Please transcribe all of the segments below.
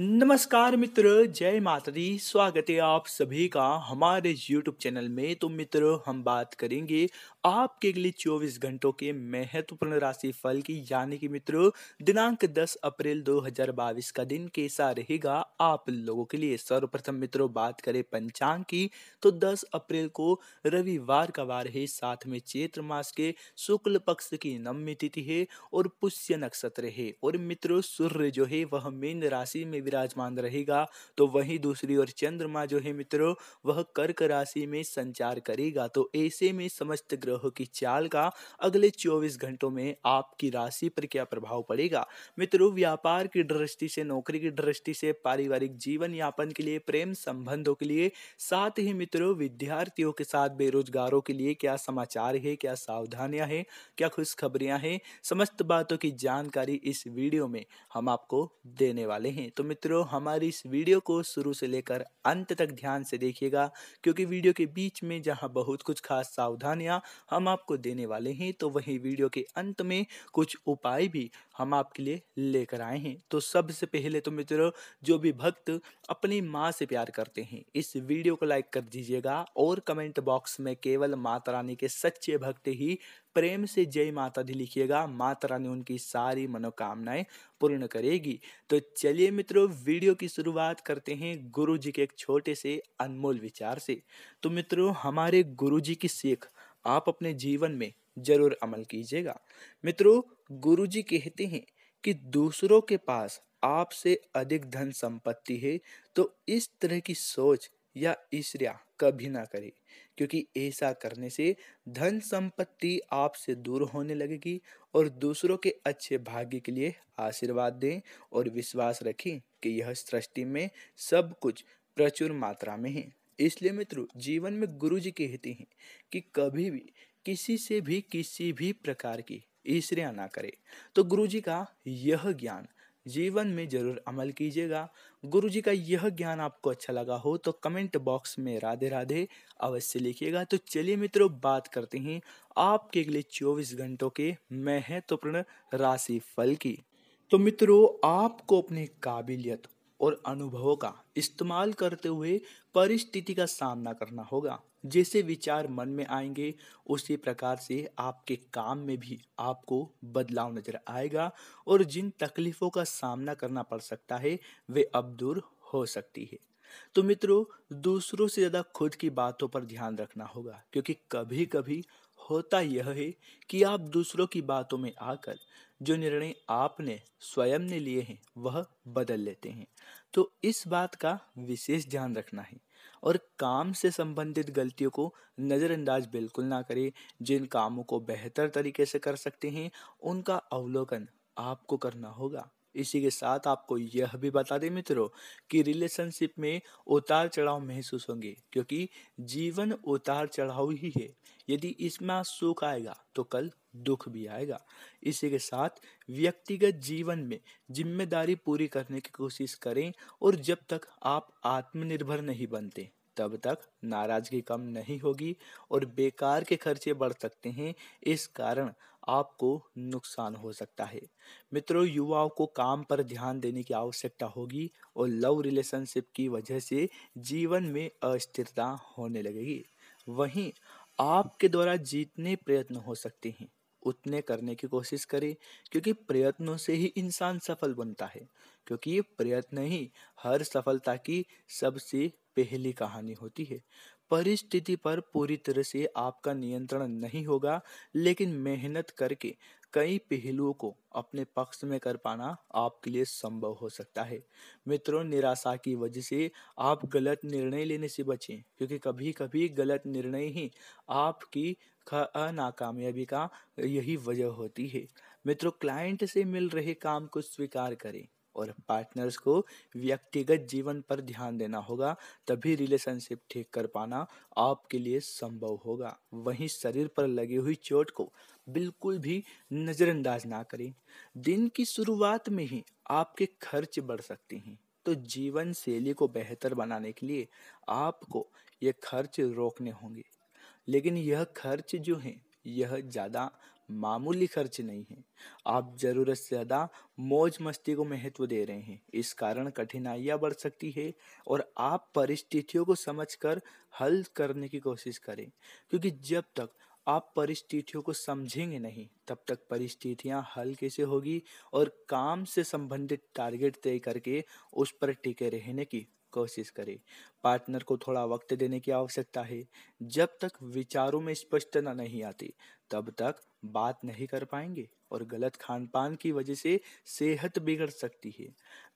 नमस्कार मित्र जय माता दी स्वागत है आप सभी का हमारे YouTube चैनल में तो मित्र हम बात करेंगे आपके अगले 24 घंटों के महत्वपूर्ण राशि फल की यानी कि मित्र दिनांक 10 अप्रैल 2022 का दिन कैसा रहेगा आप लोगों के लिए सर्वप्रथम मित्रों बात करें पंचांग की तो 10 अप्रैल को रविवार का वार है साथ में चैत्र मास के शुक्ल पक्ष की नवमी तिथि है और पुष्य नक्षत्र है और मित्रों सूर्य जो है वह मीन राशि में विराजमान रहेगा तो वहीं दूसरी ओर चंद्रमा जो है मित्रों वह कर्क राशि में संचार करेगा तो ऐसे में समस्त ग्रहों की चाल का अगले 24 घंटों में आपकी राशि पर क्या प्रभाव पड़ेगा मित्रों व्यापार की दृष्टि से नौकरी की दृष्टि से पारिवारिक जीवन यापन के लिए प्रेम संबंधों के लिए साथ ही मित्रों विद्यार्थियों के साथ बेरोजगारों के लिए क्या समाचार है क्या सावधानियां हैं क्या खुशखबरियां हैं समस्त बातों की जानकारी इस वीडियो में हम आपको देने वाले हैं तो मित्रों हमारी इस वीडियो को शुरू से लेकर अंत तक ध्यान से देखिएगा क्योंकि वीडियो के बीच में जहां बहुत कुछ खास सावधानियां हम आपको देने वाले हैं तो वहीं वीडियो के अंत में कुछ उपाय भी हम आपके लिए लेकर आए हैं तो सबसे पहले तो मित्रों जो भी भक्त अपनी माँ से प्यार करते हैं इस वीडियो को लाइक कर दीजिएगा और कमेंट बॉक्स में केवल माता रानी के सच्चे भक्त ही प्रेम से जय माता दी लिखिएगा माता रानी उनकी सारी मनोकामनाएं पूर्ण करेगी तो चलिए मित्रों वीडियो की शुरुआत करते हैं गुरु जी के एक छोटे से अनमोल विचार से तो मित्रों हमारे गुरु जी की सीख आप अपने जीवन में जरूर अमल कीजिएगा मित्रों गुरु जी कहते हैं कि दूसरों के पास आपसे अधिक धन संपत्ति है तो इस तरह की सोच या ईर्ष्या कभी ना करें क्योंकि ऐसा करने से धन संपत्ति आपसे दूर होने लगेगी और दूसरों के अच्छे भाग्य के लिए आशीर्वाद दें और विश्वास रखें कि यह सृष्टि में सब कुछ प्रचुर मात्रा में है इसलिए मित्रों जीवन में गुरु जी कहते हैं कि कभी भी किसी से भी किसी भी प्रकार की ईर्ष्या ना करें तो गुरु जी का यह ज्ञान जीवन में ज़रूर अमल कीजिएगा गुरु जी का यह ज्ञान आपको अच्छा लगा हो तो कमेंट बॉक्स में राधे राधे अवश्य लिखिएगा तो चलिए मित्रों बात करते हैं आपके अगले 24 घंटों के महत्वपूर्ण राशि फल की तो मित्रों आपको अपनी काबिलियत और अनुभवों का इस्तेमाल करते हुए परिस्थिति का सामना करना होगा जैसे विचार मन में आएंगे उसी प्रकार से आपके काम में भी आपको बदलाव नजर आएगा और जिन तकलीफों का सामना करना पड़ सकता है वे अब दूर हो सकती है तो मित्रों दूसरों से ज़्यादा खुद की बातों पर ध्यान रखना होगा क्योंकि कभी कभी होता यह है कि आप दूसरों की बातों में आकर जो निर्णय आपने स्वयं ने लिए हैं वह बदल लेते हैं तो इस बात का विशेष ध्यान रखना है और काम से संबंधित गलतियों को नज़रअंदाज बिल्कुल ना करें जिन कामों को बेहतर तरीके से कर सकते हैं उनका अवलोकन आपको करना होगा इसी के साथ आपको यह भी बता दें मित्रों कि रिलेशनशिप में उतार चढ़ाव महसूस होंगे क्योंकि जीवन उतार चढ़ाव ही है यदि इसमें सुख आएगा तो कल दुख भी आएगा इसी के साथ व्यक्तिगत जीवन में जिम्मेदारी पूरी करने की कोशिश करें और जब तक आप आत्मनिर्भर नहीं बनते तब तक नाराजगी कम नहीं होगी और बेकार के खर्चे बढ़ सकते हैं इस कारण आपको नुकसान हो सकता है मित्रों युवाओं को काम पर ध्यान देने की आवश्यकता होगी और लव रिलेशनशिप की वजह से जीवन में अस्थिरता होने लगेगी वहीं आपके द्वारा जीतने प्रयत्न हो सकते हैं उतने करने की कोशिश करें क्योंकि प्रयत्नों से ही इंसान सफल बनता है क्योंकि ये प्रयत्न ही हर सफलता की सबसे पहली कहानी होती है परिस्थिति पर पूरी तरह से आपका नियंत्रण नहीं होगा लेकिन मेहनत करके कई पहलुओं को अपने पक्ष में कर पाना आपके लिए संभव हो सकता है मित्रों निराशा की वजह से आप गलत निर्णय लेने से बचें क्योंकि कभी कभी गलत निर्णय ही आपकी नाकामयाबी का यही वजह होती है मित्रों क्लाइंट से मिल रहे काम को स्वीकार करें और पार्टनर्स को व्यक्तिगत जीवन पर ध्यान देना होगा तभी रिलेशनशिप ठीक कर पाना आपके लिए संभव होगा वहीं शरीर पर लगी हुई चोट को बिल्कुल भी नज़रअंदाज ना करें दिन की शुरुआत में ही आपके खर्च बढ़ सकते हैं तो जीवन शैली को बेहतर बनाने के लिए आपको ये खर्च रोकने होंगे लेकिन यह खर्च जो है यह ज़्यादा मामूली खर्च नहीं है आप ज़रूरत से ज़्यादा मौज मस्ती को महत्व दे रहे हैं इस कारण कठिनाइयां बढ़ सकती है और आप परिस्थितियों को समझकर हल करने की कोशिश करें क्योंकि जब तक आप परिस्थितियों को समझेंगे नहीं तब तक परिस्थितियां हल कैसे होगी और काम से संबंधित टारगेट तय करके उस पर टिके रहने की कोशिश करें पार्टनर को थोड़ा वक्त देने की आवश्यकता है जब तक विचारों में स्पष्टता नहीं आती तब तक बात नहीं कर पाएंगे और गलत खान पान की वजह से सेहत बिगड़ सकती है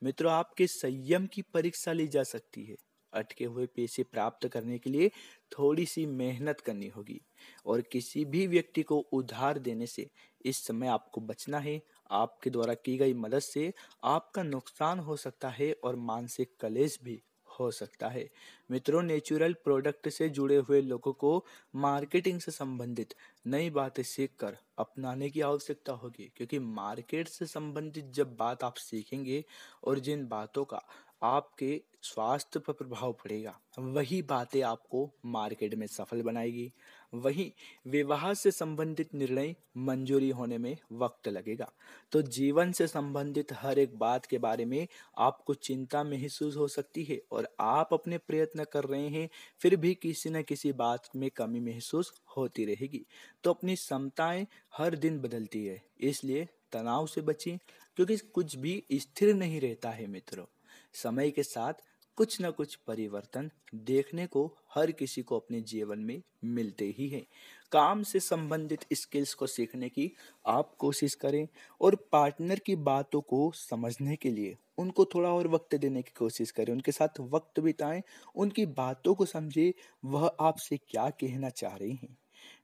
मित्रों आपके संयम की परीक्षा ली जा सकती है अटके हुए पैसे प्राप्त करने के लिए थोड़ी सी मेहनत करनी होगी और किसी भी व्यक्ति को उधार देने से इस समय आपको बचना है आपके द्वारा की गई मदद से आपका नुकसान हो सकता है और मानसिक कलेश भी हो सकता है मित्रों नेचुरल प्रोडक्ट से जुड़े हुए लोगों को मार्केटिंग से संबंधित नई बातें सीखकर अपनाने की आवश्यकता होगी क्योंकि मार्केट से संबंधित जब बात आप सीखेंगे और जिन बातों का आपके स्वास्थ्य पर प्रभाव पड़ेगा वही बातें आपको मार्केट में सफल बनाएगी वही विवाह से संबंधित निर्णय मंजूरी होने में वक्त लगेगा तो जीवन से संबंधित हर एक बात के बारे में आपको चिंता महसूस हो सकती है और आप अपने प्रयत्न कर रहे हैं फिर भी किसी न किसी बात में कमी महसूस होती रहेगी तो अपनी क्षमताएं हर दिन बदलती है इसलिए तनाव से बचें क्योंकि कुछ भी स्थिर नहीं रहता है मित्रों समय के साथ कुछ न कुछ परिवर्तन देखने को हर किसी को अपने जीवन में मिलते ही हैं काम से संबंधित स्किल्स को सीखने की आप कोशिश करें और पार्टनर की बातों को समझने के लिए उनको थोड़ा और वक्त देने की कोशिश करें उनके साथ वक्त बिताएं उनकी बातों को समझें वह आपसे क्या कहना चाह रही हैं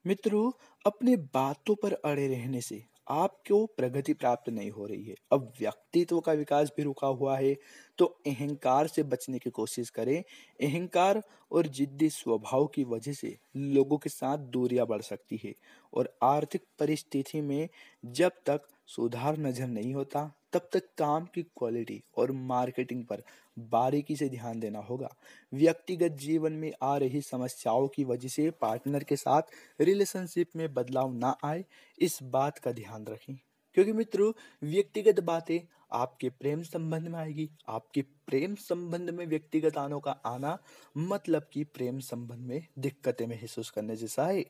मित्रों अपने बातों पर अड़े रहने से आपको प्रगति प्राप्त नहीं हो रही है अब व्यक्तित्व का विकास भी रुका हुआ है तो अहंकार से बचने की कोशिश करें अहंकार और जिद्दी स्वभाव की वजह से लोगों के साथ दूरियां बढ़ सकती है और आर्थिक परिस्थिति में जब तक सुधार नजर नहीं होता तब तक काम की क्वालिटी और मार्केटिंग पर बारीकी से ध्यान देना होगा व्यक्तिगत जीवन में आ रही समस्याओं की वजह से पार्टनर के साथ रिलेशनशिप में बदलाव ना आए इस बात का ध्यान रखें क्योंकि मित्रों व्यक्तिगत बातें आपके प्रेम संबंध में आएगी आपके प्रेम संबंध में व्यक्तिगत आनों का आना मतलब कि प्रेम संबंध में दिक्कतें महसूस करने जैसा है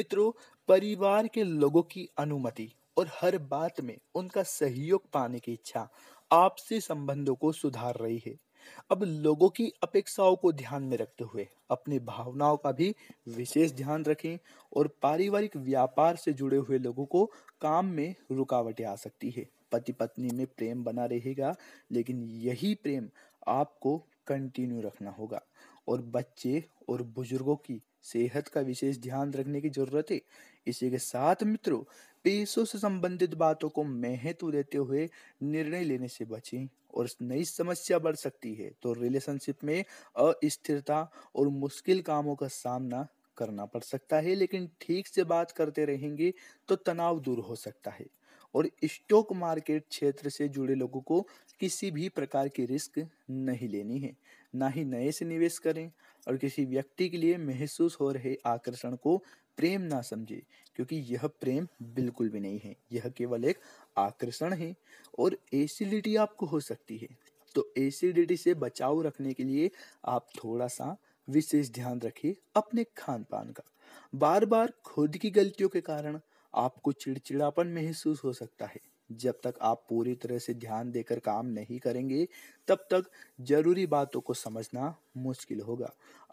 मित्रों परिवार के लोगों की अनुमति और हर बात में उनका सहयोग पाने की इच्छा आपसी संबंधों को सुधार रही है अब लोगों की अपेक्षाओं को ध्यान में रखते हुए अपनी भावनाओं का भी विशेष ध्यान रखें और पारिवारिक व्यापार से जुड़े हुए लोगों को काम में रुकावटें आ सकती है पति पत्नी में प्रेम बना रहेगा लेकिन यही प्रेम आपको कंटिन्यू रखना होगा और बच्चे और बुजुर्गों की सेहत का विशेष ध्यान रखने की जरूरत है इसी के साथ मित्रों पेशों से संबंधित बातों को महत्व देते हुए निर्णय लेने से बचें और नई समस्या बढ़ सकती है तो रिलेशनशिप में अस्थिरता और मुश्किल कामों का सामना करना पड़ सकता है लेकिन ठीक से बात करते रहेंगे तो तनाव दूर हो सकता है और स्टॉक मार्केट क्षेत्र से जुड़े लोगों को किसी भी प्रकार की रिस्क नहीं लेनी है ना ही नए से निवेश करें और किसी व्यक्ति के लिए महसूस हो रहे आकर्षण को प्रेम ना समझे क्योंकि यह प्रेम बिल्कुल भी नहीं है यह केवल एक आकर्षण है और एसिडिटी आपको हो सकती है तो एसिडिटी से बचाव रखने के लिए आप थोड़ा सा विशेष ध्यान रखिए अपने खान पान का बार बार खुद की गलतियों के कारण आपको चिड़चिड़ापन महसूस हो सकता है जब तक आप पूरी तरह से ध्यान देकर काम नहीं करेंगे तब तक जरूरी बातों को समझना मुश्किल होगा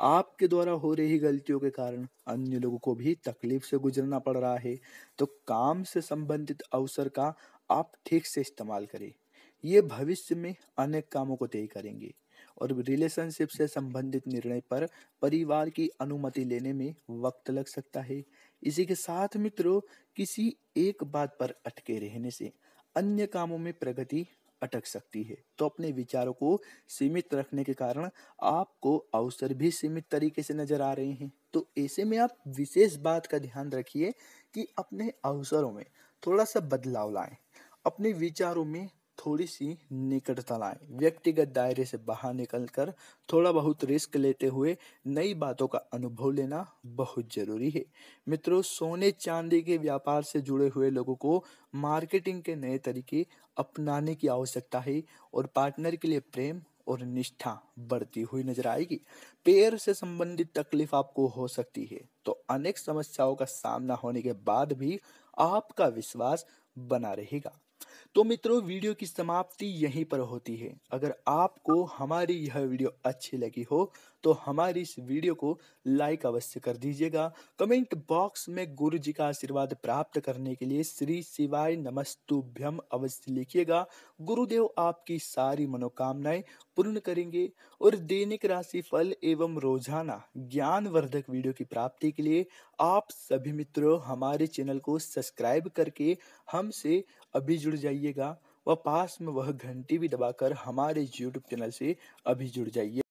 आपके द्वारा हो रही गलतियों के कारण अन्य लोगों को भी तकलीफ से गुजरना पड़ रहा है तो काम से संबंधित अवसर का आप ठीक से इस्तेमाल करें ये भविष्य में अनेक कामों को तय करेंगे और रिलेशनशिप से संबंधित निर्णय पर परिवार की अनुमति लेने में वक्त लग सकता है इसी के साथ मित्रों किसी एक बात पर अटके रहने से अन्य कामों में प्रगति अटक सकती है तो अपने विचारों को सीमित रखने के कारण आपको अवसर भी सीमित तरीके से नजर आ रहे हैं तो ऐसे में आप विशेष बात का ध्यान रखिए कि अपने अवसरों में थोड़ा सा बदलाव लाएं अपने विचारों में थोड़ी सी निकटता लाएं व्यक्तिगत दायरे से बाहर निकलकर थोड़ा बहुत रिस्क लेते हुए नई बातों का अनुभव लेना बहुत ज़रूरी है मित्रों सोने चांदी के व्यापार से जुड़े हुए लोगों को मार्केटिंग के नए तरीके अपनाने की आवश्यकता है और पार्टनर के लिए प्रेम और निष्ठा बढ़ती हुई नजर आएगी पेयर से संबंधित तकलीफ आपको हो सकती है तो अनेक समस्याओं का सामना होने के बाद भी आपका विश्वास बना रहेगा तो मित्रों वीडियो की समाप्ति यहीं पर होती है अगर आपको हमारी यह वीडियो अच्छी लगी हो तो हमारी इस वीडियो को लाइक अवश्य कर दीजिएगा कमेंट बॉक्स में गुरु जी का आशीर्वाद प्राप्त करने के लिए श्री शिवाय नमस्तुभ्यम अवश्य लिखिएगा गुरुदेव आपकी सारी मनोकामनाएं पूर्ण करेंगे और दैनिक राशि फल एवं रोजाना ज्ञान वर्धक वीडियो की प्राप्ति के लिए आप सभी मित्रों हमारे चैनल को सब्सक्राइब करके हमसे अभी जुड़ जाइएगा व पास में वह घंटी भी दबाकर हमारे यूट्यूब चैनल से अभी जुड़ जाइए